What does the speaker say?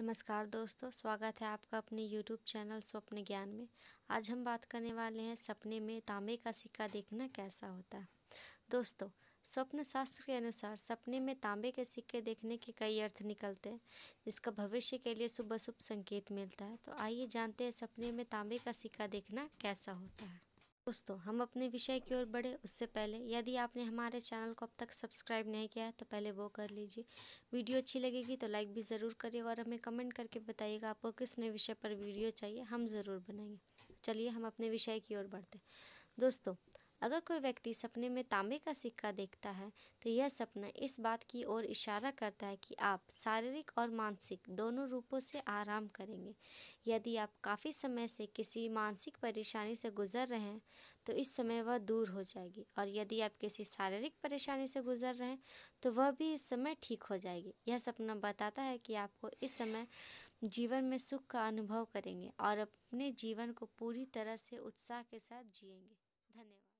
नमस्कार दोस्तों स्वागत है आपका अपने यूट्यूब चैनल स्वप्न ज्ञान में आज हम बात करने वाले हैं सपने में तांबे का सिक्का देखना कैसा होता है दोस्तों स्वप्न शास्त्र के अनुसार सपने में तांबे के सिक्के देखने के कई अर्थ निकलते हैं जिसका भविष्य के लिए सुबह शुभ संकेत मिलता है तो आइए जानते हैं सपने में तांबे का सिक्का देखना कैसा होता है दोस्तों हम अपने विषय की ओर बढ़े उससे पहले यदि आपने हमारे चैनल को अब तक सब्सक्राइब नहीं किया है तो पहले वो कर लीजिए वीडियो अच्छी लगेगी तो लाइक भी ज़रूर करिएगा और हमें कमेंट करके बताइएगा आपको किस नए विषय पर वीडियो चाहिए हम ज़रूर बनाएंगे चलिए हम अपने विषय की ओर बढ़ते दोस्तों अगर कोई व्यक्ति सपने में तांबे का सिक्का देखता है तो यह सपना इस बात की ओर इशारा करता है कि आप शारीरिक और मानसिक दोनों रूपों से आराम करेंगे यदि आप काफ़ी समय से किसी मानसिक परेशानी से गुजर रहे हैं तो इस समय वह दूर हो जाएगी और यदि आप किसी शारीरिक परेशानी से गुजर रहे हैं तो वह भी इस समय ठीक हो जाएगी यह सपना बताता है कि आपको इस समय जीवन में सुख का अनुभव करेंगे और अपने जीवन को पूरी तरह से उत्साह के साथ जिएंगे धन्यवाद